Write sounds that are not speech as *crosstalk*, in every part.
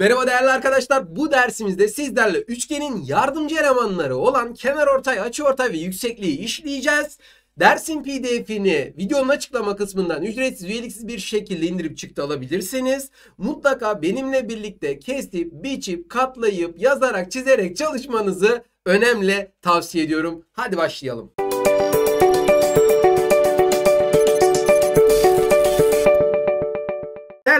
Merhaba değerli arkadaşlar. Bu dersimizde sizlerle üçgenin yardımcı elemanları olan kenar ortay, açı ortay ve yüksekliği işleyeceğiz. Dersin pdf'ini videonun açıklama kısmından ücretsiz üyeliksiz bir şekilde indirip çıktı alabilirsiniz. Mutlaka benimle birlikte kesip, biçip, katlayıp, yazarak, çizerek çalışmanızı önemli tavsiye ediyorum. Hadi başlayalım.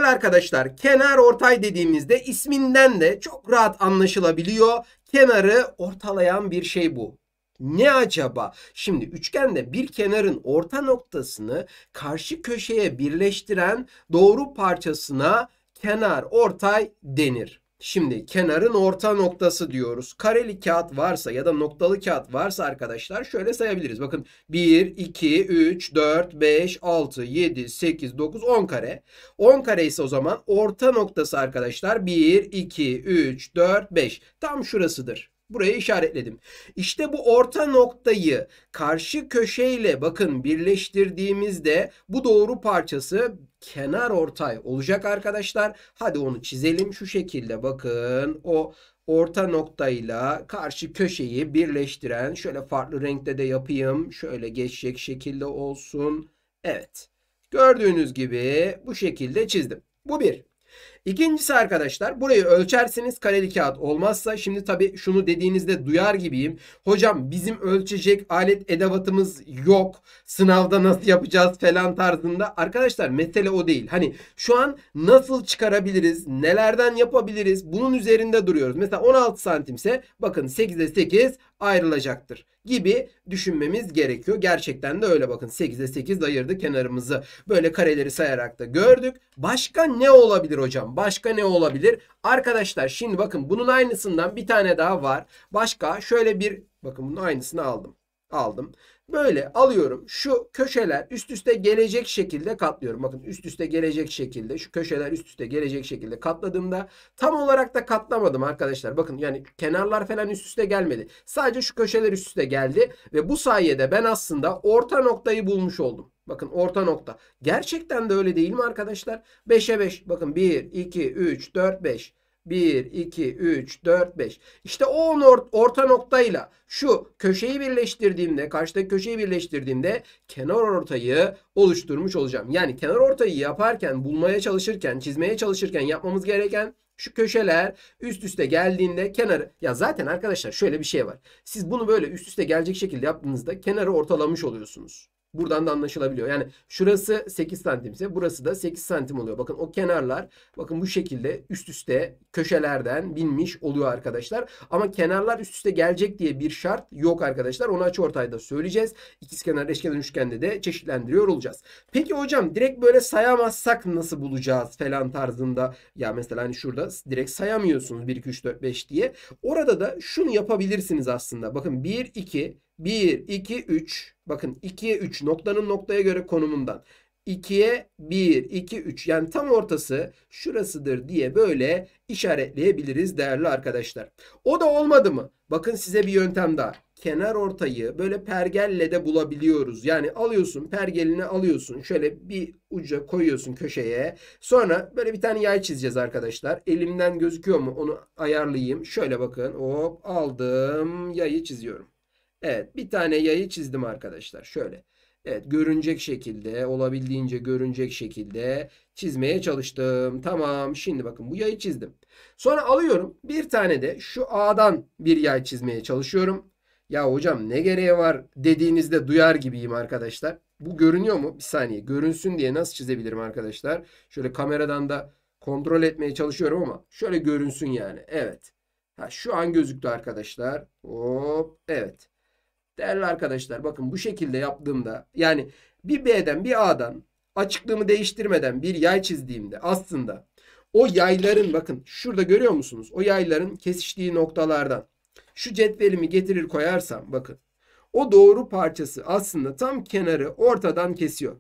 arkadaşlar kenar ortay dediğimizde isminden de çok rahat anlaşılabiliyor. Kenarı ortalayan bir şey bu. Ne acaba? Şimdi üçgende bir kenarın orta noktasını karşı köşeye birleştiren doğru parçasına kenar ortay denir. Şimdi kenarın orta noktası diyoruz. Kareli kağıt varsa ya da noktalı kağıt varsa arkadaşlar şöyle sayabiliriz. Bakın 1, 2, 3, 4, 5, 6, 7, 8, 9, 10 kare. 10 kare ise o zaman orta noktası arkadaşlar 1, 2, 3, 4, 5. Tam şurasıdır. Buraya işaretledim. İşte bu orta noktayı karşı köşeyle bakın birleştirdiğimizde bu doğru parçası kenar ortay olacak arkadaşlar. Hadi onu çizelim şu şekilde bakın. O orta noktayla karşı köşeyi birleştiren şöyle farklı renkte de yapayım. Şöyle geçecek şekilde olsun. Evet. Gördüğünüz gibi bu şekilde çizdim. Bu bir. İkincisi arkadaşlar burayı ölçersiniz kareli kağıt olmazsa şimdi tabi şunu dediğinizde duyar gibiyim. Hocam bizim ölçecek alet edevatımız yok. Sınavda nasıl yapacağız falan tarzında. Arkadaşlar mesele o değil. Hani şu an nasıl çıkarabiliriz? Nelerden yapabiliriz? Bunun üzerinde duruyoruz. Mesela 16 santimse bakın 8'e 8 ayrılacaktır gibi düşünmemiz gerekiyor. Gerçekten de öyle bakın 8'e 8 ayırdı kenarımızı. Böyle kareleri sayarak da gördük. Başka ne olabilir hocam? Başka ne olabilir? Arkadaşlar şimdi bakın bunun aynısından bir tane daha var. Başka şöyle bir bakın bunun aynısını aldım. Aldım. Böyle alıyorum. Şu köşeler üst üste gelecek şekilde katlıyorum. Bakın üst üste gelecek şekilde şu köşeler üst üste gelecek şekilde katladığımda tam olarak da katlamadım arkadaşlar. Bakın yani kenarlar falan üst üste gelmedi. Sadece şu köşeler üst üste geldi ve bu sayede ben aslında orta noktayı bulmuş oldum. Bakın orta nokta. Gerçekten de öyle değil mi arkadaşlar? 5'e 5. Bakın 1, 2, 3, 4, 5. 1, 2, 3, 4, 5. İşte o or orta noktayla şu köşeyi birleştirdiğimde, karşıdaki köşeyi birleştirdiğimde kenar ortayı oluşturmuş olacağım. Yani kenar ortayı yaparken, bulmaya çalışırken, çizmeye çalışırken yapmamız gereken şu köşeler üst üste geldiğinde kenarı ya zaten arkadaşlar şöyle bir şey var. Siz bunu böyle üst üste gelecek şekilde yaptığınızda kenarı ortalamış oluyorsunuz. Buradan da anlaşılabiliyor. Yani şurası 8 santimse burası da 8 santim oluyor. Bakın o kenarlar bakın bu şekilde üst üste köşelerden binmiş oluyor arkadaşlar. Ama kenarlar üst üste gelecek diye bir şart yok arkadaşlar. Onu açıortayda söyleyeceğiz. İkizkenar, eşkenar, üçgende de çeşitlendiriyor olacağız. Peki hocam direkt böyle sayamazsak nasıl bulacağız falan tarzında. Ya mesela hani şurada direkt sayamıyorsunuz 1, 2, 3, 4, 5 diye. Orada da şunu yapabilirsiniz aslında. Bakın 1, 2, 1, 2, 3. Bakın 2'ye 3 noktanın noktaya göre konumundan. 2'ye 1, 2, 3 yani tam ortası şurasıdır diye böyle işaretleyebiliriz değerli arkadaşlar. O da olmadı mı? Bakın size bir yöntem daha. Kenar ortayı böyle pergelle de bulabiliyoruz. Yani alıyorsun pergelini alıyorsun şöyle bir uca koyuyorsun köşeye. Sonra böyle bir tane yay çizeceğiz arkadaşlar. Elimden gözüküyor mu onu ayarlayayım. Şöyle bakın hop aldım yayı çiziyorum. Evet bir tane yayı çizdim arkadaşlar. Şöyle. Evet görünecek şekilde olabildiğince görünecek şekilde çizmeye çalıştım. Tamam şimdi bakın bu yayı çizdim. Sonra alıyorum bir tane de şu A'dan bir yay çizmeye çalışıyorum. Ya hocam ne gereği var dediğinizde duyar gibiyim arkadaşlar. Bu görünüyor mu? Bir saniye görünsün diye nasıl çizebilirim arkadaşlar? Şöyle kameradan da kontrol etmeye çalışıyorum ama şöyle görünsün yani. Evet. Ha, şu an gözüktü arkadaşlar. Hop evet. Değerli arkadaşlar bakın bu şekilde yaptığımda yani bir B'den bir A'dan açıklığımı değiştirmeden bir yay çizdiğimde aslında o yayların bakın şurada görüyor musunuz? O yayların kesiştiği noktalardan şu cetvelimi getirir koyarsam bakın o doğru parçası aslında tam kenarı ortadan kesiyor.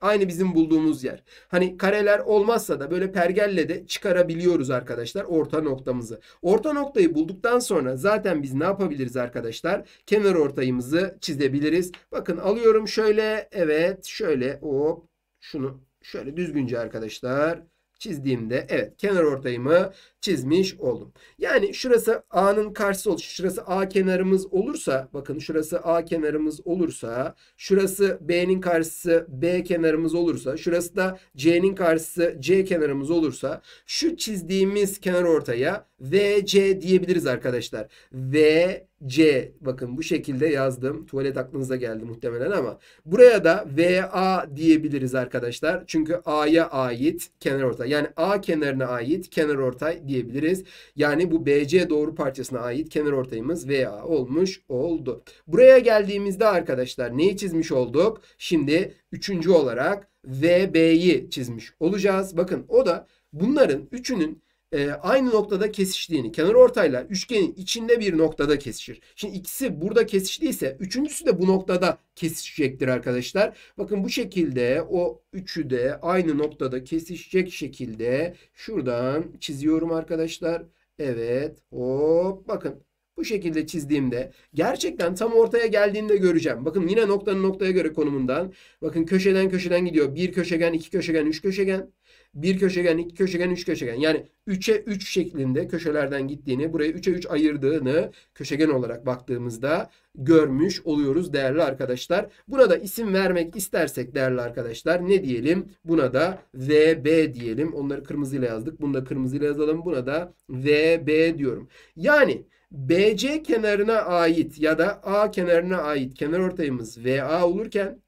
Aynı bizim bulduğumuz yer. Hani kareler olmazsa da böyle pergelle de çıkarabiliyoruz arkadaşlar orta noktamızı. Orta noktayı bulduktan sonra zaten biz ne yapabiliriz arkadaşlar? Kenar ortayımızı çizebiliriz. Bakın alıyorum şöyle evet şöyle hop şunu şöyle düzgünce arkadaşlar çizdiğimde evet kenar ortayımı çizmiş oldum. Yani şurası A'nın karşısı olur. Şurası A kenarımız olursa bakın şurası A kenarımız olursa şurası B'nin karşısı B kenarımız olursa şurası da C'nin karşısı C kenarımız olursa şu çizdiğimiz kenar ortaya VC diyebiliriz arkadaşlar. V C bakın bu şekilde yazdım. Tuvalet aklınıza geldi muhtemelen ama buraya da VA diyebiliriz arkadaşlar. Çünkü A'ya ait kenar ortay. Yani A kenarına ait kenar ortay diyebiliriz. Yani bu BC doğru parçasına ait kenar ortayımız VA olmuş oldu. Buraya geldiğimizde arkadaşlar neyi çizmiş olduk? Şimdi üçüncü olarak VB'yi çizmiş olacağız. Bakın o da bunların üçünün e, aynı noktada kesiştiğini, kenar ortayla üçgenin içinde bir noktada kesişir. Şimdi ikisi burada kesiştiyse üçüncüsü de bu noktada kesişecektir arkadaşlar. Bakın bu şekilde o üçü de aynı noktada kesişecek şekilde şuradan çiziyorum arkadaşlar. Evet hop bakın bu şekilde çizdiğimde gerçekten tam ortaya geldiğinde göreceğim. Bakın yine noktanın noktaya göre konumundan. Bakın köşeden köşeden gidiyor. Bir köşegen, iki köşegen, üç köşegen bir köşegen, iki köşegen, üç köşegen. Yani 3'e 3 şeklinde köşelerden gittiğini, burayı 3'e 3 ayırdığını köşegen olarak baktığımızda görmüş oluyoruz değerli arkadaşlar. Buna da isim vermek istersek değerli arkadaşlar ne diyelim? Buna da VB diyelim. Onları kırmızıyla yazdık. Bunu da kırmızıyla yazalım. Buna da VB diyorum. Yani BC kenarına ait ya da A kenarına ait kenar ortayımız VA olurken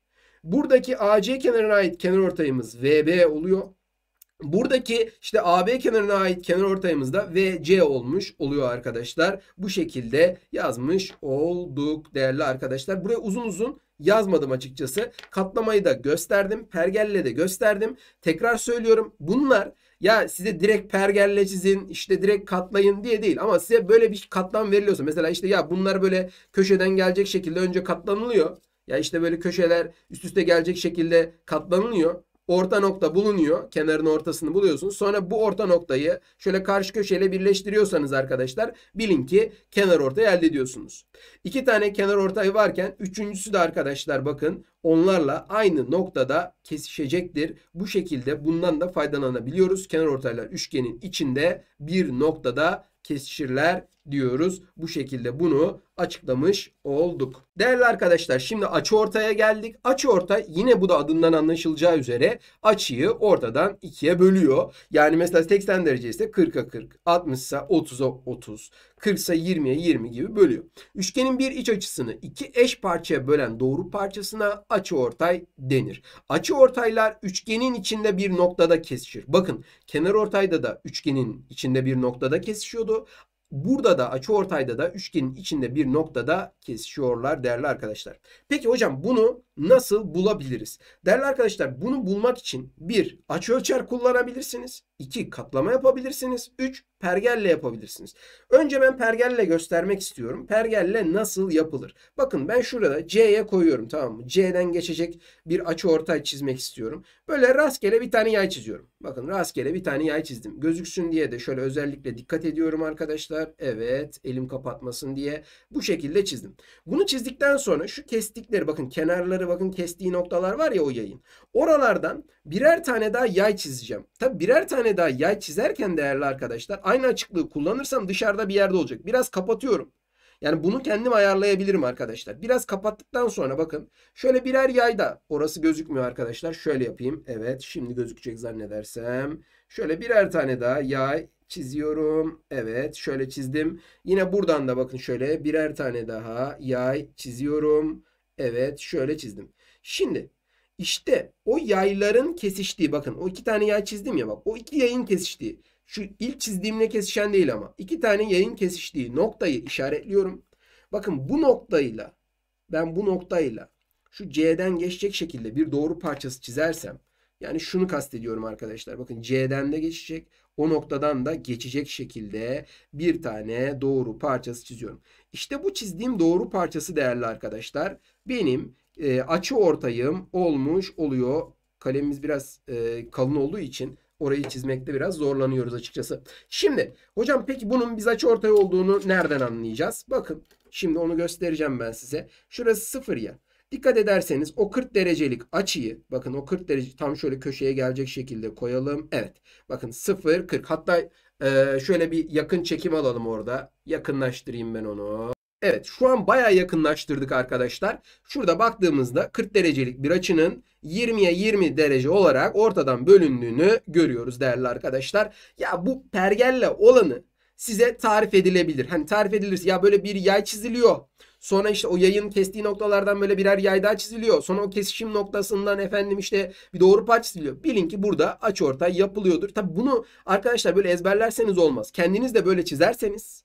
buradaki AC kenarına ait kenar ortayımız VB oluyor. Buradaki işte AB kenarına ait kenar ortayımızda VC olmuş oluyor arkadaşlar. Bu şekilde yazmış olduk değerli arkadaşlar. Buraya uzun uzun yazmadım açıkçası. Katlamayı da gösterdim. Pergelle de gösterdim. Tekrar söylüyorum. Bunlar ya size direkt pergelle çizin işte direkt katlayın diye değil ama size böyle bir katlam veriliyorsa mesela işte ya bunlar böyle köşeden gelecek şekilde önce katlanılıyor. Ya işte böyle köşeler üst üste gelecek şekilde katlanılıyor orta nokta bulunuyor. Kenarın ortasını buluyorsunuz. Sonra bu orta noktayı şöyle karşı köşeyle birleştiriyorsanız arkadaşlar bilin ki kenar ortayı elde ediyorsunuz. İki tane kenar ortayı varken üçüncüsü de arkadaşlar bakın onlarla aynı noktada kesişecektir. Bu şekilde bundan da faydalanabiliyoruz. Kenar ortaylar üçgenin içinde bir noktada kesişirler diyoruz. Bu şekilde bunu açıklamış olduk. Değerli arkadaşlar şimdi açı ortaya geldik. Açı orta yine bu da adından anlaşılacağı üzere açıyı ortadan ikiye bölüyor. Yani mesela 80 derece ise 40'a 40, 60 ise 30'a 30, 40 ise 20'ye 20 gibi bölüyor. Üçgenin bir iç açısını iki eş parçaya bölen doğru parçasına açı ortay denir. Açı ortaylar üçgenin içinde bir noktada kesişir. Bakın kenar ortayda da üçgenin içinde bir noktada kesişiyordu. Burada da açı ortayda da üçgenin içinde bir noktada kesişiyorlar değerli arkadaşlar. Peki hocam bunu nasıl bulabiliriz? Değerli arkadaşlar bunu bulmak için bir açıölçer kullanabilirsiniz. iki katlama yapabilirsiniz. Üç pergelle yapabilirsiniz. Önce ben pergelle göstermek istiyorum. Pergelle nasıl yapılır? Bakın ben şurada C'ye koyuyorum tamam mı? C'den geçecek bir açı ortay çizmek istiyorum. Böyle rastgele bir tane yay çiziyorum. Bakın rastgele bir tane yay çizdim. Gözüksün diye de şöyle özellikle dikkat ediyorum arkadaşlar. Evet elim kapatmasın diye bu şekilde çizdim. Bunu çizdikten sonra şu kestikleri bakın kenarları bakın kestiği noktalar var ya o yayın. Oralardan birer tane daha yay çizeceğim. Tabi birer tane daha yay çizerken değerli arkadaşlar aynı açıklığı kullanırsam dışarıda bir yerde olacak. Biraz kapatıyorum. Yani bunu kendim ayarlayabilirim arkadaşlar. Biraz kapattıktan sonra bakın şöyle birer yay da orası gözükmüyor arkadaşlar. Şöyle yapayım. Evet şimdi gözükecek zannedersem. Şöyle birer tane daha yay çiziyorum. Evet şöyle çizdim. Yine buradan da bakın şöyle birer tane daha yay çiziyorum. Evet şöyle çizdim. Şimdi işte o yayların kesiştiği bakın o iki tane yay çizdim ya bak o iki yayın kesiştiği şu ilk çizdiğimle kesişen değil ama iki tane yayın kesiştiği noktayı işaretliyorum. Bakın bu noktayla ben bu noktayla şu C'den geçecek şekilde bir doğru parçası çizersem yani şunu kastediyorum arkadaşlar. Bakın C'den de geçecek. O noktadan da geçecek şekilde bir tane doğru parçası çiziyorum. İşte bu çizdiğim doğru parçası değerli arkadaşlar. Benim e, açı ortayım olmuş oluyor. Kalemimiz biraz e, kalın olduğu için orayı çizmekte biraz zorlanıyoruz açıkçası. Şimdi hocam peki bunun biz açı ortay olduğunu nereden anlayacağız? Bakın şimdi onu göstereceğim ben size. Şurası sıfır ya. Dikkat ederseniz o 40 derecelik açıyı bakın o 40 derece tam şöyle köşeye gelecek şekilde koyalım. Evet bakın 0 40 hatta e, şöyle bir yakın çekim alalım orada. Yakınlaştırayım ben onu. Evet şu an baya yakınlaştırdık arkadaşlar. Şurada baktığımızda 40 derecelik bir açının 20'ye 20 derece olarak ortadan bölündüğünü görüyoruz değerli arkadaşlar. Ya bu pergelle olanı size tarif edilebilir. Hani tarif edilirse ya böyle bir yay çiziliyor. Sonra işte o yayın kestiği noktalardan böyle birer yay daha çiziliyor. Sonra o kesişim noktasından efendim işte bir doğru parça çiziliyor. Bilin ki burada aç ortay yapılıyordur. Tabi bunu arkadaşlar böyle ezberlerseniz olmaz. Kendiniz de böyle çizerseniz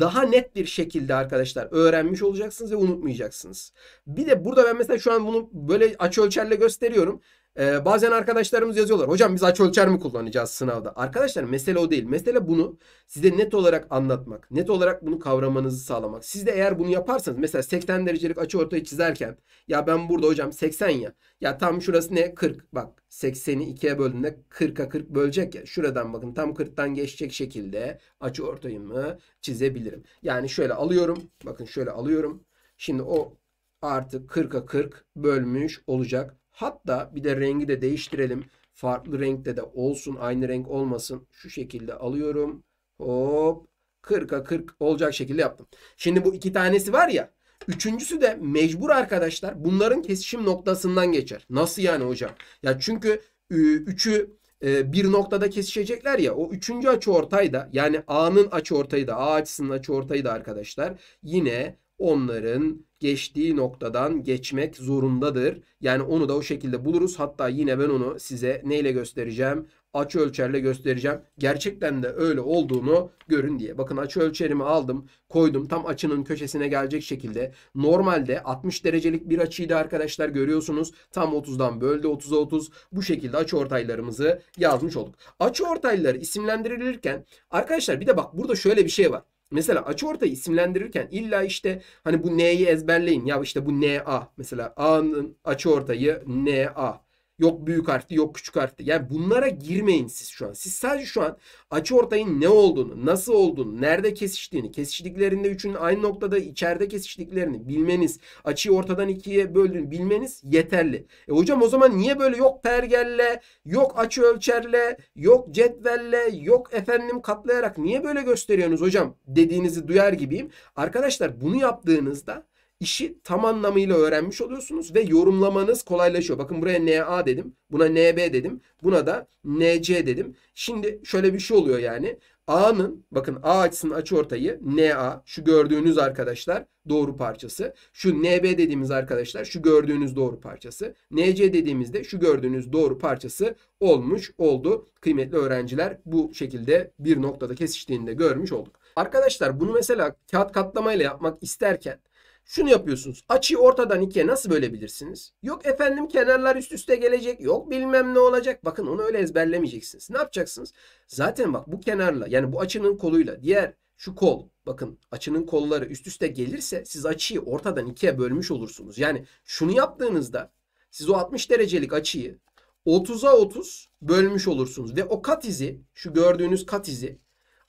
daha net bir şekilde arkadaşlar öğrenmiş olacaksınız ve unutmayacaksınız. Bir de burada ben mesela şu an bunu böyle açı ölçerle gösteriyorum. Ee, bazen arkadaşlarımız yazıyorlar. Hocam biz açı ölçer mi kullanacağız sınavda? Arkadaşlar mesele o değil. Mesele bunu size net olarak anlatmak. Net olarak bunu kavramanızı sağlamak. Siz de eğer bunu yaparsanız mesela 80 derecelik açı ortayı çizerken ya ben burada hocam 80 ya. Ya tam şurası ne? 40. Bak 80'i 2'ye böldüğünde 40'a 40 bölecek ya. Şuradan bakın tam 40'tan geçecek şekilde açı ortayımı çizebilirim. Yani şöyle alıyorum. Bakın şöyle alıyorum. Şimdi o artı 40'a 40 bölmüş olacak. Hatta bir de rengi de değiştirelim. Farklı renkte de olsun. Aynı renk olmasın. Şu şekilde alıyorum. Hop. 40'a 40 olacak şekilde yaptım. Şimdi bu iki tanesi var ya. Üçüncüsü de mecbur arkadaşlar bunların kesişim noktasından geçer. Nasıl yani hocam? Ya çünkü e, üçü e, bir noktada kesişecekler ya o üçüncü açı ortayda yani A'nın açı ortayda A açısının açı ortayda arkadaşlar yine onların geçtiği noktadan geçmek zorundadır. Yani onu da o şekilde buluruz. Hatta yine ben onu size neyle göstereceğim? Açı ölçerle göstereceğim. Gerçekten de öyle olduğunu görün diye. Bakın açı ölçerimi aldım, koydum. Tam açının köşesine gelecek şekilde. Normalde 60 derecelik bir açıydı arkadaşlar görüyorsunuz. Tam 30'dan böldü 30'a 30. Bu şekilde açı ortaylarımızı yazmış olduk. Açı ortayları isimlendirilirken arkadaşlar bir de bak burada şöyle bir şey var. Mesela açıortayı isimlendirirken illa işte hani bu N'yi ezberleyin. Ya işte bu NA. Mesela A'nın açıortayı NA. Yok büyük arttı, yok küçük arttı. Yani bunlara girmeyin siz şu an. Siz sadece şu an açı ortayın ne olduğunu, nasıl olduğunu, nerede kesiştiğini, kesiştiklerinde üçünün aynı noktada içeride kesiştiklerini bilmeniz, açıyı ortadan ikiye böldüğünü bilmeniz yeterli. E hocam o zaman niye böyle yok pergelle, yok açı ölçerle, yok cetvelle, yok efendim katlayarak niye böyle gösteriyorsunuz hocam dediğinizi duyar gibiyim. Arkadaşlar bunu yaptığınızda işi tam anlamıyla öğrenmiş oluyorsunuz ve yorumlamanız kolaylaşıyor. Bakın buraya NA dedim, buna NB dedim, buna da NC dedim. Şimdi şöyle bir şey oluyor yani. A'nın bakın A açısının açıortayı NA şu gördüğünüz arkadaşlar doğru parçası. Şu NB dediğimiz arkadaşlar şu gördüğünüz doğru parçası. NC dediğimizde şu gördüğünüz doğru parçası olmuş oldu. Kıymetli öğrenciler bu şekilde bir noktada kesiştiğini de görmüş olduk. Arkadaşlar bunu mesela kağıt katlamayla yapmak isterken şunu yapıyorsunuz. Açıyı ortadan ikiye nasıl bölebilirsiniz? Yok efendim kenarlar üst üste gelecek. Yok bilmem ne olacak. Bakın onu öyle ezberlemeyeceksiniz. Ne yapacaksınız? Zaten bak bu kenarla yani bu açının koluyla diğer şu kol bakın açının kolları üst üste gelirse siz açıyı ortadan ikiye bölmüş olursunuz. Yani şunu yaptığınızda siz o 60 derecelik açıyı 30'a 30 bölmüş olursunuz. Ve o kat izi şu gördüğünüz kat izi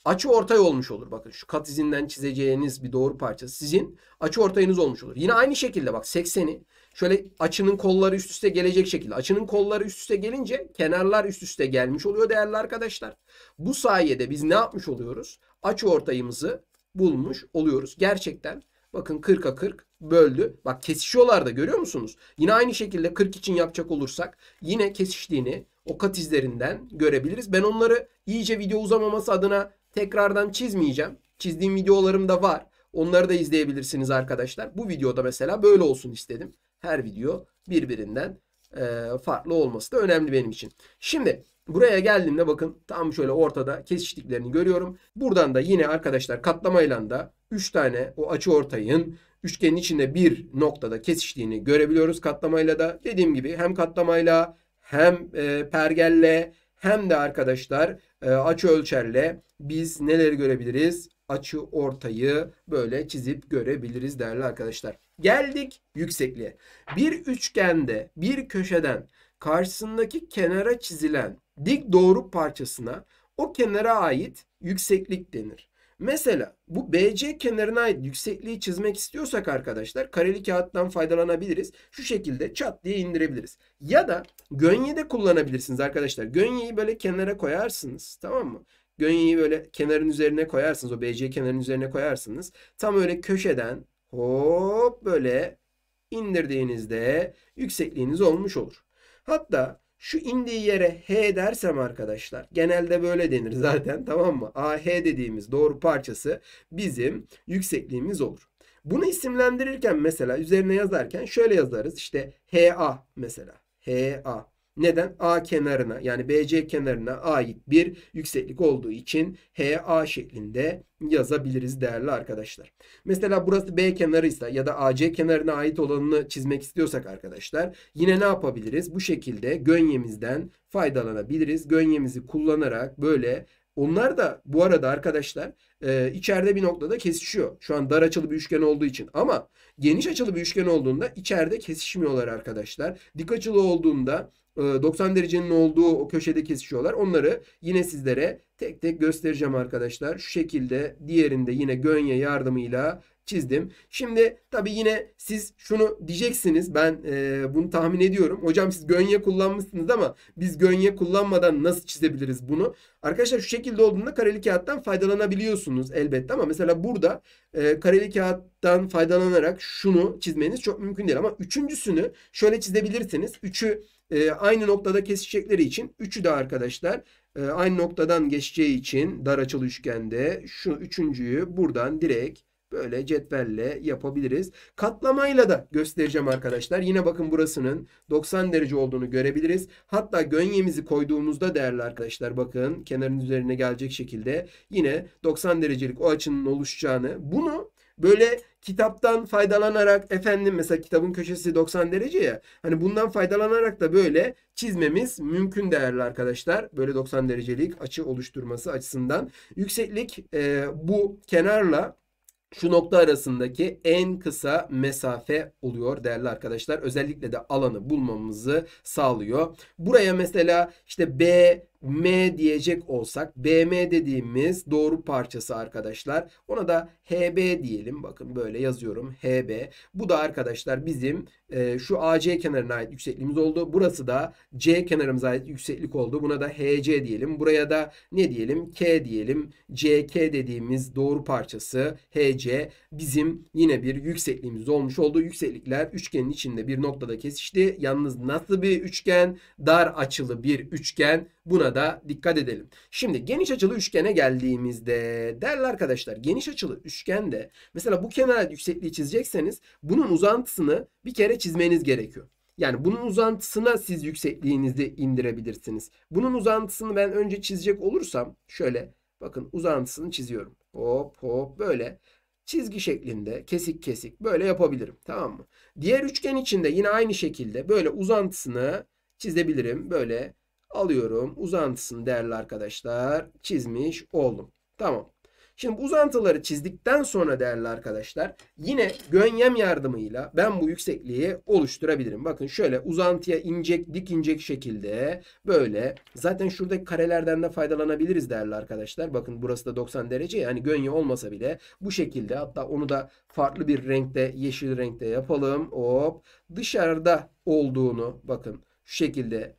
açı ortay olmuş olur. Bakın şu kat izinden çizeceğiniz bir doğru parçası sizin açı ortayınız olmuş olur. Yine aynı şekilde bak 80'i şöyle açının kolları üst üste gelecek şekilde. Açının kolları üst üste gelince kenarlar üst üste gelmiş oluyor değerli arkadaşlar. Bu sayede biz ne yapmış oluyoruz? Açı ortayımızı bulmuş oluyoruz. Gerçekten bakın 40'a 40 böldü. Bak kesişiyorlar da görüyor musunuz? Yine aynı şekilde 40 için yapacak olursak yine kesiştiğini o kat izlerinden görebiliriz. Ben onları iyice video uzamaması adına tekrardan çizmeyeceğim. Çizdiğim videolarım da var. Onları da izleyebilirsiniz arkadaşlar. Bu videoda mesela böyle olsun istedim. Her video birbirinden e, farklı olması da önemli benim için. Şimdi buraya geldiğimde bakın tam şöyle ortada kesiştiklerini görüyorum. Buradan da yine arkadaşlar katlamayla da 3 tane o açı ortayın üçgenin içinde bir noktada kesiştiğini görebiliyoruz katlamayla da. Dediğim gibi hem katlamayla hem e, pergelle hem de arkadaşlar e, açı ölçerle biz neleri görebiliriz? Açı ortayı böyle çizip görebiliriz değerli arkadaşlar. Geldik yüksekliğe. Bir üçgende bir köşeden karşısındaki kenara çizilen dik doğru parçasına o kenara ait yükseklik denir. Mesela bu BC kenarına ait yüksekliği çizmek istiyorsak arkadaşlar kareli kağıttan faydalanabiliriz. Şu şekilde çat diye indirebiliriz. Ya da gönye de kullanabilirsiniz arkadaşlar. Gönyeyi böyle kenara koyarsınız tamam mı? Gönyeyi böyle kenarın üzerine koyarsınız. O BC kenarın üzerine koyarsınız. Tam öyle köşeden hop böyle indirdiğinizde yüksekliğiniz olmuş olur. Hatta şu indiği yere H dersem arkadaşlar genelde böyle denir *laughs* zaten tamam mı? AH dediğimiz doğru parçası bizim yüksekliğimiz olur. Bunu isimlendirirken mesela üzerine yazarken şöyle yazarız işte HA mesela. HA neden? A kenarına yani BC kenarına ait bir yükseklik olduğu için HA şeklinde yazabiliriz değerli arkadaşlar. Mesela burası B kenarıysa ya da AC kenarına ait olanını çizmek istiyorsak arkadaşlar yine ne yapabiliriz? Bu şekilde gönyemizden faydalanabiliriz. Gönyemizi kullanarak böyle onlar da bu arada arkadaşlar e, içeride bir noktada kesişiyor. Şu an dar açılı bir üçgen olduğu için. Ama geniş açılı bir üçgen olduğunda içeride kesişmiyorlar arkadaşlar. Dik açılı olduğunda 90 e, derecenin olduğu o köşede kesişiyorlar. Onları yine sizlere tek tek göstereceğim arkadaşlar. Şu şekilde diğerinde yine gönye yardımıyla çizdim. Şimdi tabii yine siz şunu diyeceksiniz. Ben e, bunu tahmin ediyorum. Hocam siz gönye kullanmışsınız ama biz gönye kullanmadan nasıl çizebiliriz bunu? Arkadaşlar şu şekilde olduğunda kareli kağıttan faydalanabiliyorsunuz elbette ama mesela burada e, kareli kağıttan faydalanarak şunu çizmeniz çok mümkün değil. Ama üçüncüsünü şöyle çizebilirsiniz. Üçü e, aynı noktada kesişecekleri için üçü de arkadaşlar e, aynı noktadan geçeceği için dar açılı üçgende şu üçüncüyü buradan direkt Böyle cetvelle yapabiliriz. Katlamayla da göstereceğim arkadaşlar. Yine bakın burasının 90 derece olduğunu görebiliriz. Hatta gönyemizi koyduğumuzda değerli arkadaşlar bakın kenarın üzerine gelecek şekilde yine 90 derecelik o açının oluşacağını bunu Böyle kitaptan faydalanarak efendim mesela kitabın köşesi 90 derece ya. Hani bundan faydalanarak da böyle çizmemiz mümkün değerli arkadaşlar. Böyle 90 derecelik açı oluşturması açısından. Yükseklik e, bu kenarla şu nokta arasındaki en kısa mesafe oluyor değerli arkadaşlar. Özellikle de alanı bulmamızı sağlıyor. Buraya mesela işte B, M diyecek olsak BM dediğimiz doğru parçası arkadaşlar. Ona da HB diyelim. Bakın böyle yazıyorum. HB. Bu da arkadaşlar bizim e, şu AC kenarına ait yüksekliğimiz oldu. Burası da C kenarımıza ait yükseklik oldu. Buna da HC diyelim. Buraya da ne diyelim? K diyelim. CK dediğimiz doğru parçası HC bizim yine bir yüksekliğimiz olmuş oldu. Yükseklikler üçgenin içinde bir noktada kesişti. Yalnız nasıl bir üçgen? Dar açılı bir üçgen. Buna Buna da dikkat edelim. Şimdi geniş açılı üçgene geldiğimizde değerli arkadaşlar geniş açılı üçgende mesela bu kenara yüksekliği çizecekseniz bunun uzantısını bir kere çizmeniz gerekiyor. Yani bunun uzantısına siz yüksekliğinizi indirebilirsiniz. Bunun uzantısını ben önce çizecek olursam şöyle bakın uzantısını çiziyorum. Hop hop böyle çizgi şeklinde kesik kesik böyle yapabilirim. Tamam mı? Diğer üçgen içinde yine aynı şekilde böyle uzantısını çizebilirim. Böyle alıyorum. Uzantısını değerli arkadaşlar çizmiş oldum. Tamam. Şimdi bu uzantıları çizdikten sonra değerli arkadaşlar yine gönyem yardımıyla ben bu yüksekliği oluşturabilirim. Bakın şöyle uzantıya inecek dik inecek şekilde böyle zaten şuradaki karelerden de faydalanabiliriz değerli arkadaşlar. Bakın burası da 90 derece yani gönye olmasa bile bu şekilde hatta onu da farklı bir renkte yeşil renkte yapalım. Hop dışarıda olduğunu bakın şu şekilde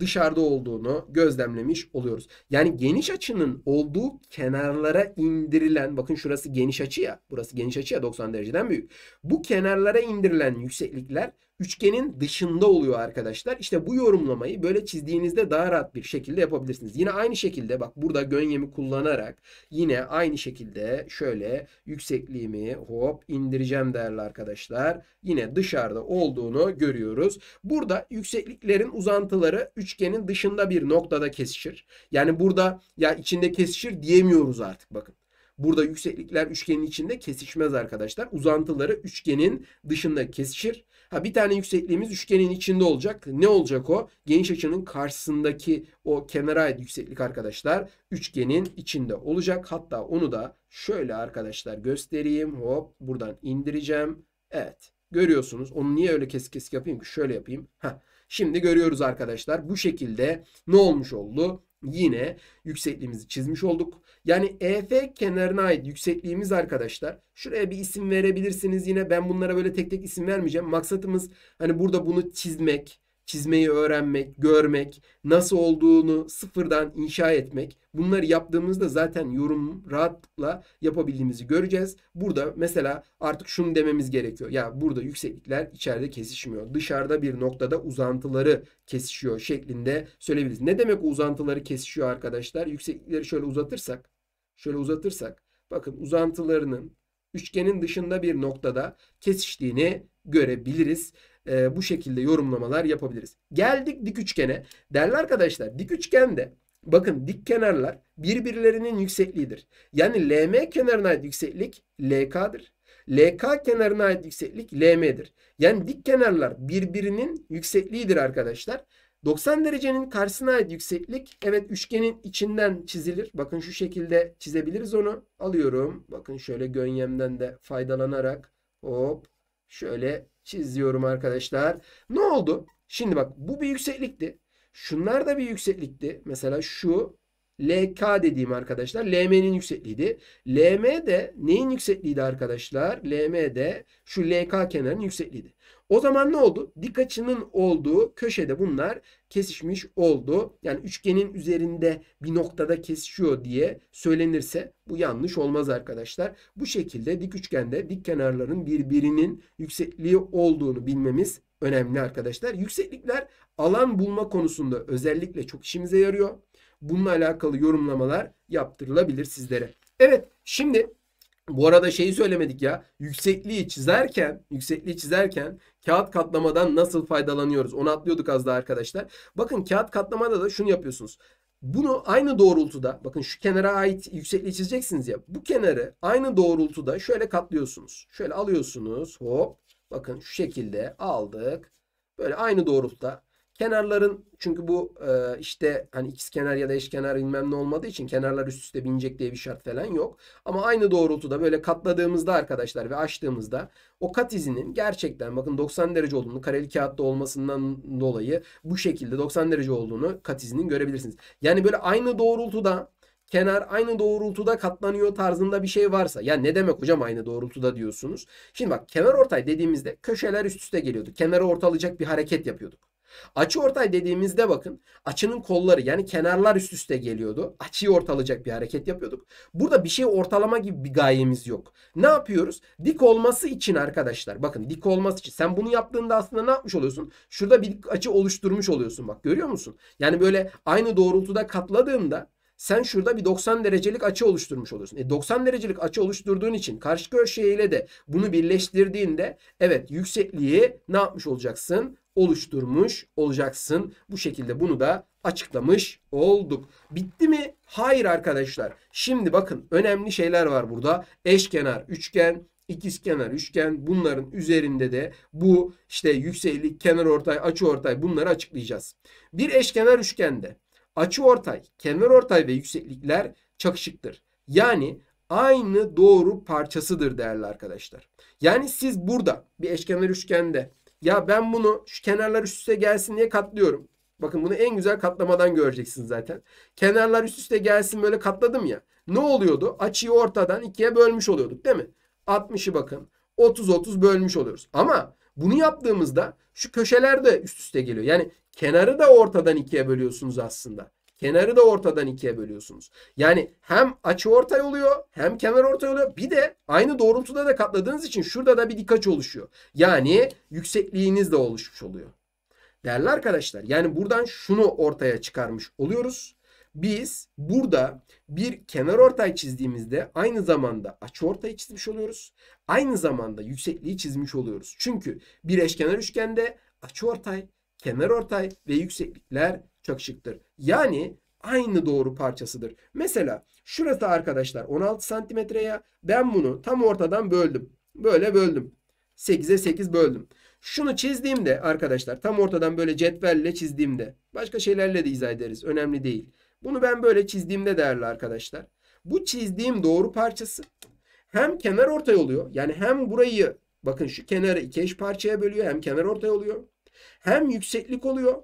dışarıda olduğunu gözlemlemiş oluyoruz. Yani geniş açının olduğu kenarlara indirilen bakın şurası geniş açı ya burası geniş açı ya 90 dereceden büyük. Bu kenarlara indirilen yükseklikler üçgenin dışında oluyor arkadaşlar. İşte bu yorumlamayı böyle çizdiğinizde daha rahat bir şekilde yapabilirsiniz. Yine aynı şekilde bak burada gönyemi kullanarak yine aynı şekilde şöyle yüksekliğimi hop indireceğim değerli arkadaşlar. Yine dışarıda olduğunu görüyoruz. Burada yüksekliklerin uzantıları üçgenin dışında bir noktada kesişir. Yani burada ya içinde kesişir diyemiyoruz artık bakın. Burada yükseklikler üçgenin içinde kesişmez arkadaşlar. Uzantıları üçgenin dışında kesişir. Ha bir tane yüksekliğimiz üçgenin içinde olacak. Ne olacak o? Geniş açının karşısındaki o kenara ait yükseklik arkadaşlar üçgenin içinde olacak. Hatta onu da şöyle arkadaşlar göstereyim. Hop buradan indireceğim. Evet. Görüyorsunuz. Onu niye öyle kesik kesik yapayım ki? Şöyle yapayım. Ha. Şimdi görüyoruz arkadaşlar. Bu şekilde ne olmuş oldu? Yine yüksekliğimizi çizmiş olduk. Yani EF kenarına ait yüksekliğimiz arkadaşlar. Şuraya bir isim verebilirsiniz yine. Ben bunlara böyle tek tek isim vermeyeceğim. Maksatımız hani burada bunu çizmek, çizmeyi öğrenmek, görmek, nasıl olduğunu sıfırdan inşa etmek. Bunları yaptığımızda zaten yorum rahatlıkla yapabildiğimizi göreceğiz. Burada mesela artık şunu dememiz gerekiyor. Ya burada yükseklikler içeride kesişmiyor. Dışarıda bir noktada uzantıları kesişiyor şeklinde söyleyebiliriz. Ne demek uzantıları kesişiyor arkadaşlar? Yükseklikleri şöyle uzatırsak şöyle uzatırsak bakın uzantılarının üçgenin dışında bir noktada kesiştiğini görebiliriz. E, bu şekilde yorumlamalar yapabiliriz. Geldik dik üçgene. Değerli arkadaşlar dik üçgende bakın dik kenarlar birbirlerinin yüksekliğidir. Yani LM kenarına ait yükseklik LK'dır. LK kenarına ait yükseklik LM'dir. Yani dik kenarlar birbirinin yüksekliğidir arkadaşlar. 90 derecenin karşısına ait yükseklik evet üçgenin içinden çizilir. Bakın şu şekilde çizebiliriz onu. Alıyorum. Bakın şöyle gönyemden de faydalanarak hop şöyle çiziyorum arkadaşlar. Ne oldu? Şimdi bak bu bir yükseklikti. Şunlar da bir yükseklikti. Mesela şu LK dediğim arkadaşlar LM'nin yüksekliğiydi. LM de neyin yüksekliğiydi arkadaşlar? LM de şu LK kenarının yüksekliğiydi. O zaman ne oldu? Dik açının olduğu köşede bunlar kesişmiş oldu. Yani üçgenin üzerinde bir noktada kesişiyor diye söylenirse bu yanlış olmaz arkadaşlar. Bu şekilde dik üçgende dik kenarların birbirinin yüksekliği olduğunu bilmemiz önemli arkadaşlar. Yükseklikler alan bulma konusunda özellikle çok işimize yarıyor bununla alakalı yorumlamalar yaptırılabilir sizlere. Evet şimdi bu arada şeyi söylemedik ya. Yüksekliği çizerken, yüksekliği çizerken kağıt katlamadan nasıl faydalanıyoruz? Onu atlıyorduk az daha arkadaşlar. Bakın kağıt katlamada da şunu yapıyorsunuz. Bunu aynı doğrultuda bakın şu kenara ait yüksekliği çizeceksiniz ya. Bu kenarı aynı doğrultuda şöyle katlıyorsunuz. Şöyle alıyorsunuz. Hop. Bakın şu şekilde aldık. Böyle aynı doğrultuda Kenarların çünkü bu e, işte hani ikizkenar ya da eşkenar bilmem ne olmadığı için kenarlar üst üste binecek diye bir şart falan yok. Ama aynı doğrultuda böyle katladığımızda arkadaşlar ve açtığımızda o kat izinin gerçekten bakın 90 derece olduğunu kareli kağıtta olmasından dolayı bu şekilde 90 derece olduğunu kat izinin görebilirsiniz. Yani böyle aynı doğrultuda kenar aynı doğrultuda katlanıyor tarzında bir şey varsa ya ne demek hocam aynı doğrultuda diyorsunuz. Şimdi bak kenar ortay dediğimizde köşeler üst üste geliyordu. Kenara ortalayacak bir hareket yapıyorduk. Açı ortay dediğimizde bakın açının kolları yani kenarlar üst üste geliyordu. Açıyı ortalayacak bir hareket yapıyorduk. Burada bir şey ortalama gibi bir gayemiz yok. Ne yapıyoruz? Dik olması için arkadaşlar bakın dik olması için sen bunu yaptığında aslında ne yapmış oluyorsun? Şurada bir açı oluşturmuş oluyorsun bak görüyor musun? Yani böyle aynı doğrultuda katladığında sen şurada bir 90 derecelik açı oluşturmuş oluyorsun E 90 derecelik açı oluşturduğun için karşı köşeyle de bunu birleştirdiğinde evet yüksekliği ne yapmış olacaksın? oluşturmuş olacaksın. Bu şekilde bunu da açıklamış olduk. Bitti mi? Hayır arkadaşlar. Şimdi bakın önemli şeyler var burada. Eşkenar, üçgen, ikizkenar, üçgen bunların üzerinde de bu işte yükseklik, kenarortay, açıortay bunları açıklayacağız. Bir eşkenar üçgende açıortay, kenarortay ve yükseklikler çakışıktır. Yani aynı doğru parçasıdır değerli arkadaşlar. Yani siz burada bir eşkenar üçgende ya ben bunu şu kenarlar üst üste gelsin diye katlıyorum. Bakın bunu en güzel katlamadan göreceksiniz zaten. Kenarlar üst üste gelsin böyle katladım ya. Ne oluyordu? Açıyı ortadan ikiye bölmüş oluyorduk değil mi? 60'ı bakın. 30-30 bölmüş oluyoruz. Ama bunu yaptığımızda şu köşeler de üst üste geliyor. Yani kenarı da ortadan ikiye bölüyorsunuz aslında. Kenarı da ortadan ikiye bölüyorsunuz. Yani hem açı ortay oluyor hem kenar ortay oluyor. Bir de aynı doğrultuda da katladığınız için şurada da bir dik dikaç oluşuyor. Yani yüksekliğiniz de oluşmuş oluyor. Değerli arkadaşlar yani buradan şunu ortaya çıkarmış oluyoruz. Biz burada bir kenar ortay çizdiğimizde aynı zamanda açı ortay çizmiş oluyoruz. Aynı zamanda yüksekliği çizmiş oluyoruz. Çünkü bir eşkenar üçgende açı ortay, kenar ortay ve yükseklikler çok şıktır. Yani aynı doğru parçasıdır. Mesela şurası arkadaşlar 16 santimetreye ben bunu tam ortadan böldüm. Böyle böldüm. 8'e 8 böldüm. Şunu çizdiğimde arkadaşlar tam ortadan böyle cetvelle çizdiğimde başka şeylerle de izah ederiz. Önemli değil. Bunu ben böyle çizdiğimde değerli arkadaşlar. Bu çizdiğim doğru parçası hem kenar ortay oluyor. Yani hem burayı bakın şu kenarı iki eş parçaya bölüyor hem kenar ortay oluyor. Hem yükseklik oluyor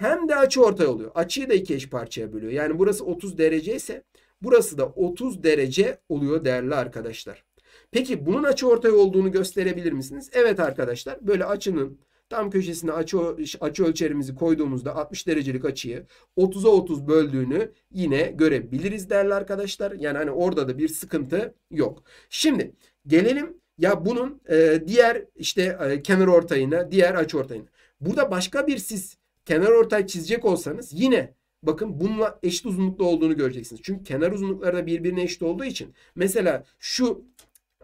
hem de açı ortay oluyor. Açıyı da iki eş parçaya bölüyor. Yani burası 30 derece ise burası da 30 derece oluyor değerli arkadaşlar. Peki bunun açı ortay olduğunu gösterebilir misiniz? Evet arkadaşlar böyle açının tam köşesine açı, açı ölçerimizi koyduğumuzda 60 derecelik açıyı 30'a 30 böldüğünü yine görebiliriz değerli arkadaşlar. Yani hani orada da bir sıkıntı yok. Şimdi gelelim ya bunun e, diğer işte e, kenar ortayına, diğer açı ortayına. Burada başka bir siz kenar ortay çizecek olsanız yine bakın bununla eşit uzunlukta olduğunu göreceksiniz. Çünkü kenar uzunlukları da birbirine eşit olduğu için mesela şu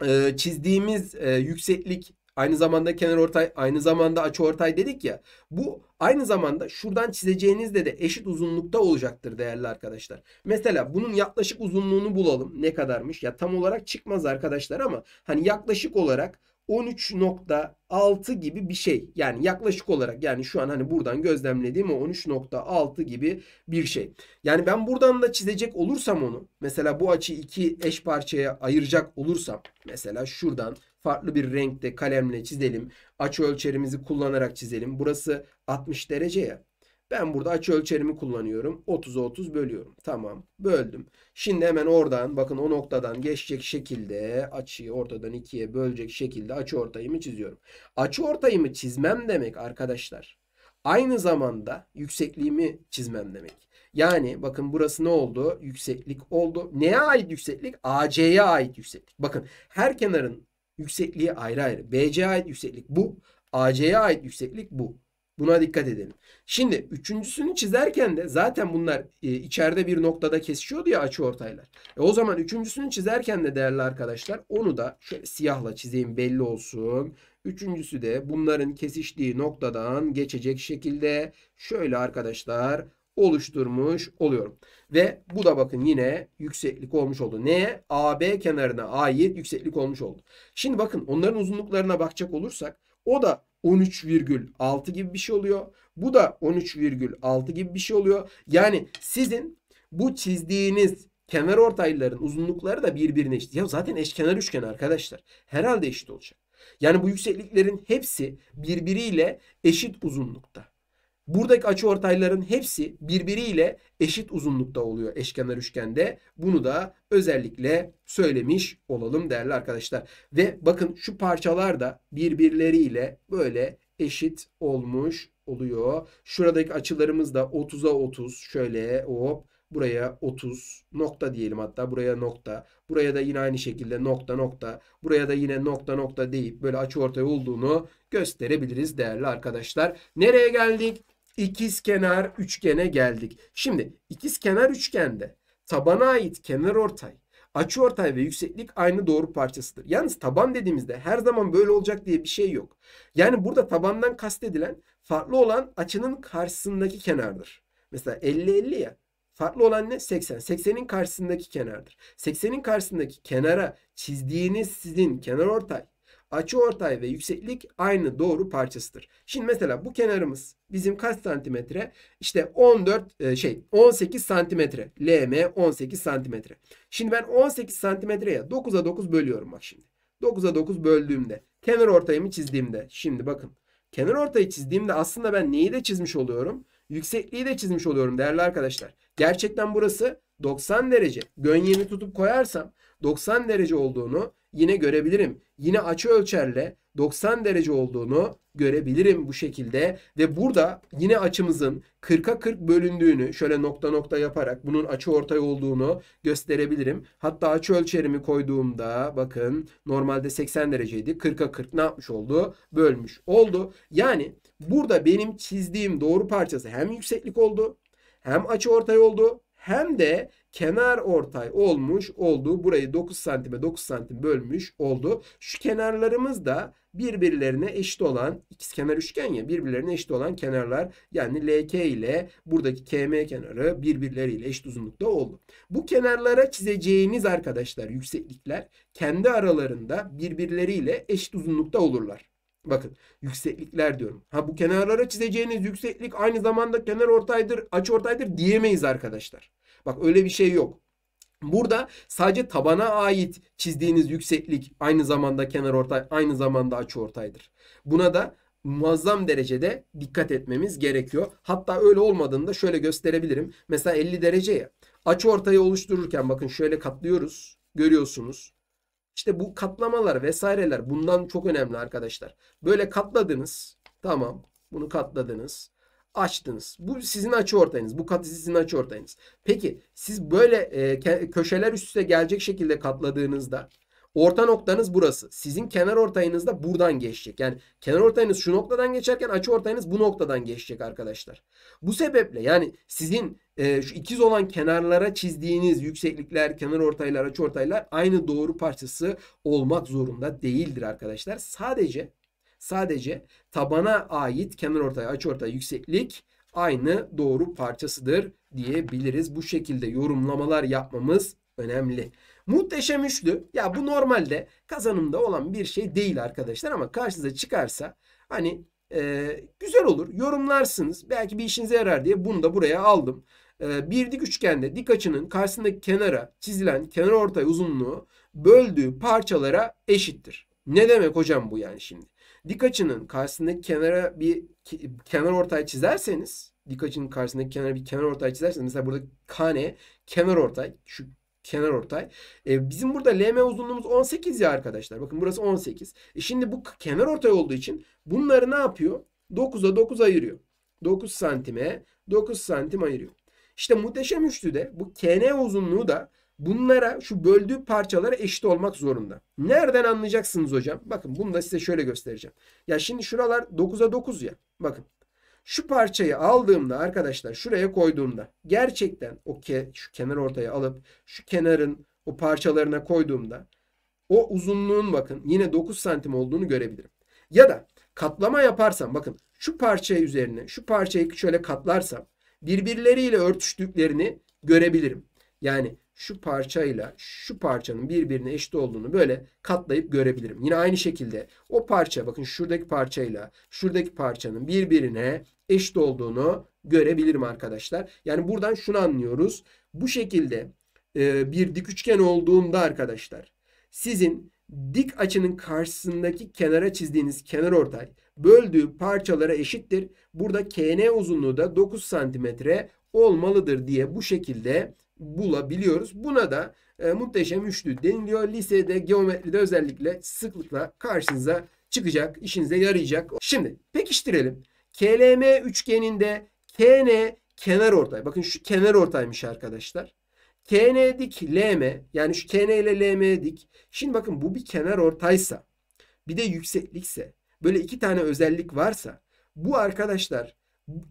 e, çizdiğimiz e, yükseklik aynı zamanda kenar ortay aynı zamanda açı ortay dedik ya. Bu aynı zamanda şuradan çizeceğinizde de eşit uzunlukta olacaktır değerli arkadaşlar. Mesela bunun yaklaşık uzunluğunu bulalım. Ne kadarmış? Ya tam olarak çıkmaz arkadaşlar ama hani yaklaşık olarak 13.6 gibi bir şey. Yani yaklaşık olarak yani şu an hani buradan gözlemlediğim o 13.6 gibi bir şey. Yani ben buradan da çizecek olursam onu mesela bu açıyı iki eş parçaya ayıracak olursam mesela şuradan farklı bir renkte kalemle çizelim. Açı ölçerimizi kullanarak çizelim. Burası 60 derece ya. Ben burada açı ölçerimi kullanıyorum. 30'a 30 bölüyorum. Tamam. Böldüm. Şimdi hemen oradan bakın o noktadan geçecek şekilde açıyı ortadan ikiye bölecek şekilde açı ortayımı çiziyorum. Açı ortayımı çizmem demek arkadaşlar. Aynı zamanda yüksekliğimi çizmem demek. Yani bakın burası ne oldu? Yükseklik oldu. Neye ait yükseklik? AC'ye ait yükseklik. Bakın her kenarın yüksekliği ayrı ayrı. BC'ye ait yükseklik bu. AC'ye ait yükseklik bu. Buna dikkat edelim. Şimdi üçüncüsünü çizerken de zaten bunlar e, içeride bir noktada kesişiyordu ya açı ortaylar. E, o zaman üçüncüsünü çizerken de değerli arkadaşlar onu da şöyle siyahla çizeyim belli olsun. Üçüncüsü de bunların kesiştiği noktadan geçecek şekilde şöyle arkadaşlar oluşturmuş oluyorum. Ve bu da bakın yine yükseklik olmuş oldu. Ne? AB kenarına ait yükseklik olmuş oldu. Şimdi bakın onların uzunluklarına bakacak olursak o da 13,6 gibi bir şey oluyor. Bu da 13,6 gibi bir şey oluyor. Yani sizin bu çizdiğiniz kenar ortayların uzunlukları da birbirine eşit. Ya zaten eşkenar üçgen arkadaşlar. Herhalde eşit olacak. Yani bu yüksekliklerin hepsi birbiriyle eşit uzunlukta. Buradaki açıortayların hepsi birbiriyle eşit uzunlukta oluyor eşkenar üçgende. Bunu da özellikle söylemiş olalım değerli arkadaşlar. Ve bakın şu parçalar da birbirleriyle böyle eşit olmuş oluyor. Şuradaki açılarımız da 30'a 30 şöyle hop buraya 30 nokta diyelim hatta buraya nokta. Buraya da yine aynı şekilde nokta nokta. Buraya da yine nokta nokta deyip böyle açıortay olduğunu gösterebiliriz değerli arkadaşlar. Nereye geldik? İkiz kenar üçgene geldik. Şimdi ikiz kenar üçgende tabana ait kenar ortay, açı ortay ve yükseklik aynı doğru parçasıdır. Yalnız taban dediğimizde her zaman böyle olacak diye bir şey yok. Yani burada tabandan kastedilen farklı olan açının karşısındaki kenardır. Mesela 50-50 ya. Farklı olan ne? 80. 80'in karşısındaki kenardır. 80'in karşısındaki kenara çizdiğiniz sizin kenar ortay Açı ortay ve yükseklik aynı doğru parçasıdır. Şimdi mesela bu kenarımız bizim kaç santimetre? İşte 14 e, şey 18 santimetre. LM 18 santimetre. Şimdi ben 18 santimetreye 9'a 9 bölüyorum bak şimdi. 9'a 9 böldüğümde kenar ortayımı çizdiğimde şimdi bakın. Kenar ortayı çizdiğimde aslında ben neyi de çizmiş oluyorum? Yüksekliği de çizmiş oluyorum değerli arkadaşlar. Gerçekten burası 90 derece. Gönyemi tutup koyarsam 90 derece olduğunu yine görebilirim. Yine açı ölçerle 90 derece olduğunu görebilirim bu şekilde. Ve burada yine açımızın 40'a 40 bölündüğünü şöyle nokta nokta yaparak bunun açı ortay olduğunu gösterebilirim. Hatta açı ölçerimi koyduğumda bakın normalde 80 dereceydi. 40'a 40 ne yapmış oldu? Bölmüş oldu. Yani burada benim çizdiğim doğru parçası hem yükseklik oldu hem açı ortay oldu hem de kenar ortay olmuş oldu. Burayı 9 santime 9 santim bölmüş oldu. Şu kenarlarımız da birbirlerine eşit olan kenar üçgen ya birbirlerine eşit olan kenarlar yani LK ile buradaki KM kenarı birbirleriyle eşit uzunlukta oldu. Bu kenarlara çizeceğiniz arkadaşlar yükseklikler kendi aralarında birbirleriyle eşit uzunlukta olurlar. Bakın yükseklikler diyorum. Ha bu kenarlara çizeceğiniz yükseklik aynı zamanda kenar ortaydır, açı ortaydır diyemeyiz arkadaşlar. Bak öyle bir şey yok. Burada sadece tabana ait çizdiğiniz yükseklik aynı zamanda kenar ortay, aynı zamanda açı ortaydır. Buna da muazzam derecede dikkat etmemiz gerekiyor. Hatta öyle olmadığını da şöyle gösterebilirim. Mesela 50 derece ya. Açı ortayı oluştururken bakın şöyle katlıyoruz. Görüyorsunuz. İşte bu katlamalar vesaireler bundan çok önemli arkadaşlar. Böyle katladınız. Tamam. Bunu katladınız. Açtınız. Bu sizin açı ortayınız. Bu kat sizin açı ortayınız. Peki siz böyle e, köşeler üst üste gelecek şekilde katladığınızda Orta noktanız burası. Sizin kenar ortayınız da buradan geçecek. Yani kenar ortayınız şu noktadan geçerken açı ortayınız bu noktadan geçecek arkadaşlar. Bu sebeple yani sizin e, şu ikiz olan kenarlara çizdiğiniz yükseklikler, kenar ortaylar, açı ortaylar aynı doğru parçası olmak zorunda değildir arkadaşlar. Sadece sadece tabana ait kenar ortay, açı ortay, yükseklik aynı doğru parçasıdır diyebiliriz. Bu şekilde yorumlamalar yapmamız önemli. Muhteşem üçlü. Ya bu normalde kazanımda olan bir şey değil arkadaşlar ama karşınıza çıkarsa hani e, güzel olur. Yorumlarsınız. Belki bir işinize yarar diye bunu da buraya aldım. E, bir dik üçgende dik açının karşısındaki kenara çizilen kenar ortay uzunluğu böldüğü parçalara eşittir. Ne demek hocam bu yani şimdi? Dik açının karşısındaki kenara bir kenar ortay çizerseniz dik açının karşısındaki kenara bir kenar ortay çizerseniz mesela burada kane kenar ortay şu kenar ortay. E, bizim burada LM uzunluğumuz 18 ya arkadaşlar. Bakın burası 18. E, şimdi bu kenar ortay olduğu için bunları ne yapıyor? 9'a 9 ayırıyor. 9 santime 9 santim ayırıyor. İşte muhteşem üçlü de bu KN uzunluğu da bunlara şu böldüğü parçalara eşit olmak zorunda. Nereden anlayacaksınız hocam? Bakın bunu da size şöyle göstereceğim. Ya şimdi şuralar 9'a 9 ya. Bakın şu parçayı aldığımda arkadaşlar şuraya koyduğumda gerçekten o ke şu kenar ortaya alıp şu kenarın o parçalarına koyduğumda o uzunluğun bakın yine 9 santim olduğunu görebilirim. Ya da katlama yaparsam bakın şu parçayı üzerine şu parçayı şöyle katlarsam birbirleriyle örtüştüklerini görebilirim. Yani şu parçayla şu parçanın birbirine eşit olduğunu böyle katlayıp görebilirim. Yine aynı şekilde o parça bakın şuradaki parçayla şuradaki parçanın birbirine eşit olduğunu görebilirim arkadaşlar. Yani buradan şunu anlıyoruz. Bu şekilde e, bir dik üçgen olduğunda arkadaşlar sizin dik açının karşısındaki kenara çizdiğiniz kenar ortay böldüğü parçalara eşittir. Burada KN uzunluğu da 9 santimetre olmalıdır diye bu şekilde bulabiliyoruz. Buna da e, muhteşem üçlü deniliyor. Lisede geometride özellikle sıklıkla karşınıza çıkacak, işinize yarayacak. Şimdi pekiştirelim. KLM üçgeninde KN kenar ortay. Bakın şu kenar ortaymış arkadaşlar. KN dik LM yani şu KN ile LM dik. Şimdi bakın bu bir kenar ortaysa bir de yükseklikse böyle iki tane özellik varsa bu arkadaşlar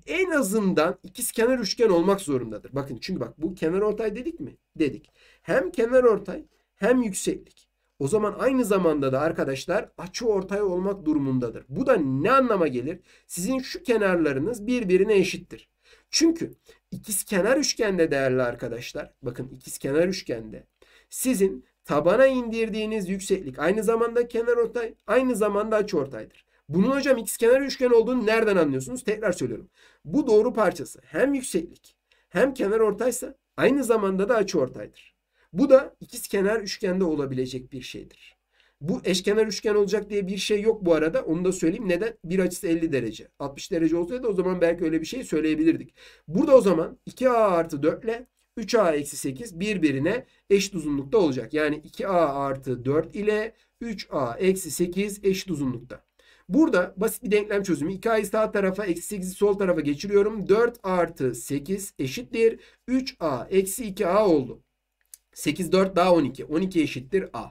en azından ikiz kenar üçgen olmak zorundadır. Bakın çünkü bak bu kenar ortay dedik mi? Dedik. Hem kenar ortay hem yükseklik. O zaman aynı zamanda da arkadaşlar açı ortay olmak durumundadır. Bu da ne anlama gelir? Sizin şu kenarlarınız birbirine eşittir. Çünkü ikiz kenar üçgende değerli arkadaşlar. Bakın ikiz kenar üçgende sizin tabana indirdiğiniz yükseklik aynı zamanda kenar ortay, aynı zamanda açı ortaydır. Bunun hocam kenar üçgen olduğunu nereden anlıyorsunuz? Tekrar söylüyorum. Bu doğru parçası hem yükseklik hem kenar ortaysa aynı zamanda da açı ortaydır. Bu da ikiz kenar üçgende olabilecek bir şeydir. Bu eşkenar üçgen olacak diye bir şey yok bu arada. Onu da söyleyeyim. Neden? Bir açısı 50 derece. 60 derece olsaydı o zaman belki öyle bir şey söyleyebilirdik. Burada o zaman 2a artı 4 ile 3a eksi 8 birbirine eşit uzunlukta olacak. Yani 2a artı 4 ile 3a eksi 8 eşit uzunlukta. Burada basit bir denklem çözümü. 2a'yı sağ tarafa eksi 8'i sol tarafa geçiriyorum. 4 artı 8 eşittir. 3a eksi 2a oldu. 8 4 daha 12. 12 eşittir a.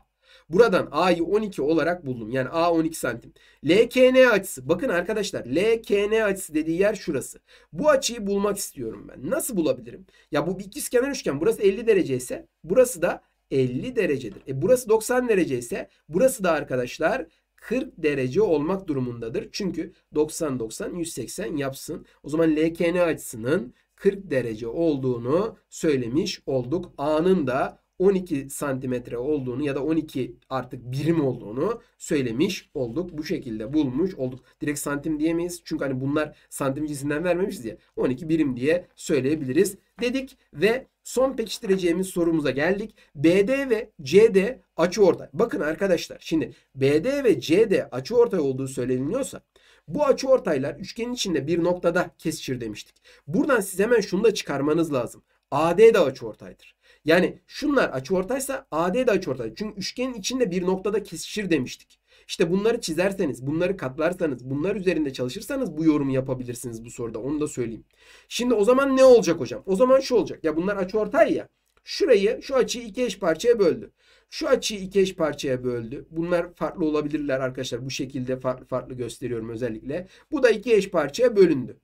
Buradan a'yı 12 olarak buldum. Yani a 12 santim. LKN açısı. Bakın arkadaşlar LKN açısı dediği yer şurası. Bu açıyı bulmak istiyorum ben. Nasıl bulabilirim? Ya bu bir ikizkenar üçgen. Burası 50 derece ise burası da 50 derecedir. E burası 90 derece ise burası da arkadaşlar 40 derece olmak durumundadır. Çünkü 90 90 180 yapsın. O zaman LKN açısının 40 derece olduğunu söylemiş olduk. A'nın da 12 santimetre olduğunu ya da 12 artık birim olduğunu söylemiş olduk. Bu şekilde bulmuş olduk. Direkt santim diyemeyiz. Çünkü hani bunlar santim cinsinden vermemişiz ya. 12 birim diye söyleyebiliriz dedik ve Son pekiştireceğimiz sorumuza geldik. BD ve CD açıortay. Bakın arkadaşlar şimdi BD ve CD açıortay olduğu söyleniliyorsa bu açıortaylar üçgenin içinde bir noktada kesişir demiştik. Buradan siz hemen şunu da çıkarmanız lazım. AD de açıortaydır. Yani şunlar açıortaysa AD de açıortay. Çünkü üçgenin içinde bir noktada kesişir demiştik. İşte bunları çizerseniz, bunları katlarsanız, bunlar üzerinde çalışırsanız bu yorumu yapabilirsiniz bu soruda. Onu da söyleyeyim. Şimdi o zaman ne olacak hocam? O zaman şu olacak. Ya bunlar açıortay ya. Şurayı, şu açıyı iki eş parçaya böldü. Şu açıyı iki eş parçaya böldü. Bunlar farklı olabilirler arkadaşlar. Bu şekilde farklı farklı gösteriyorum özellikle. Bu da iki eş parçaya bölündü.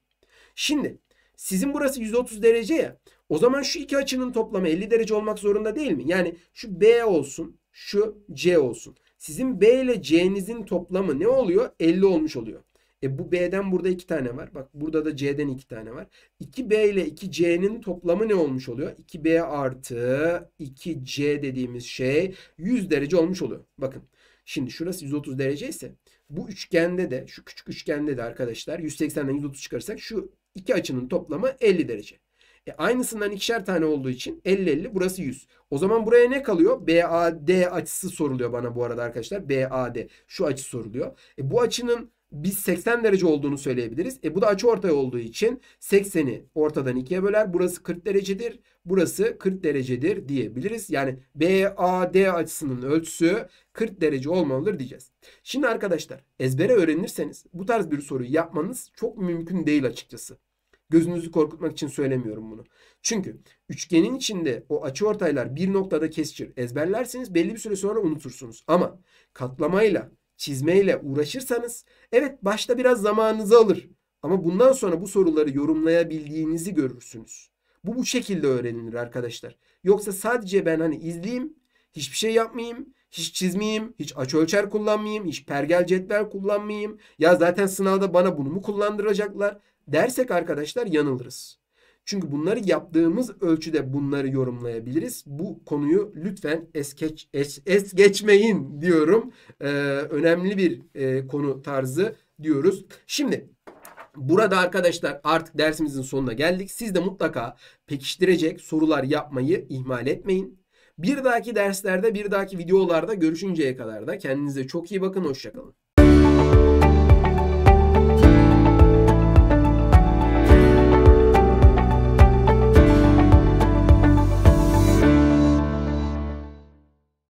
Şimdi sizin burası 130 derece ya. O zaman şu iki açının toplamı 50 derece olmak zorunda değil mi? Yani şu B olsun, şu C olsun. Sizin B ile C'nizin toplamı ne oluyor? 50 olmuş oluyor. E bu B'den burada 2 tane var. Bak burada da C'den 2 tane var. 2B ile 2C'nin toplamı ne olmuş oluyor? 2B artı 2C dediğimiz şey 100 derece olmuş oluyor. Bakın şimdi şurası 130 derece ise bu üçgende de şu küçük üçgende de arkadaşlar 180'den 130 çıkarsak şu iki açının toplamı 50 derece. E, aynısından ikişer tane olduğu için 50 50 burası 100. O zaman buraya ne kalıyor? BAD açısı soruluyor bana bu arada arkadaşlar. BAD şu açı soruluyor. E, bu açının biz 80 derece olduğunu söyleyebiliriz. E bu da açı ortay olduğu için 80'i ortadan ikiye böler. Burası 40 derecedir. Burası 40 derecedir diyebiliriz. Yani BAD açısının ölçüsü 40 derece olmalıdır diyeceğiz. Şimdi arkadaşlar ezbere öğrenirseniz bu tarz bir soruyu yapmanız çok mümkün değil açıkçası. Gözünüzü korkutmak için söylemiyorum bunu. Çünkü üçgenin içinde o açıortaylar bir noktada kesişir. Ezberlersiniz belli bir süre sonra unutursunuz. Ama katlamayla, çizmeyle uğraşırsanız evet başta biraz zamanınızı alır. Ama bundan sonra bu soruları yorumlayabildiğinizi görürsünüz. Bu bu şekilde öğrenilir arkadaşlar. Yoksa sadece ben hani izleyeyim, hiçbir şey yapmayayım, hiç çizmeyeyim, hiç açı ölçer kullanmayayım, hiç pergel cetvel kullanmayayım. Ya zaten sınavda bana bunu mu kullandıracaklar? dersek arkadaşlar yanılırız. Çünkü bunları yaptığımız ölçüde bunları yorumlayabiliriz. Bu konuyu lütfen es, geç, es, es geçmeyin diyorum. Ee, önemli bir e, konu tarzı diyoruz. Şimdi Burada arkadaşlar artık dersimizin sonuna geldik. Siz de mutlaka pekiştirecek sorular yapmayı ihmal etmeyin. Bir dahaki derslerde, bir dahaki videolarda görüşünceye kadar da kendinize çok iyi bakın. Hoşçakalın.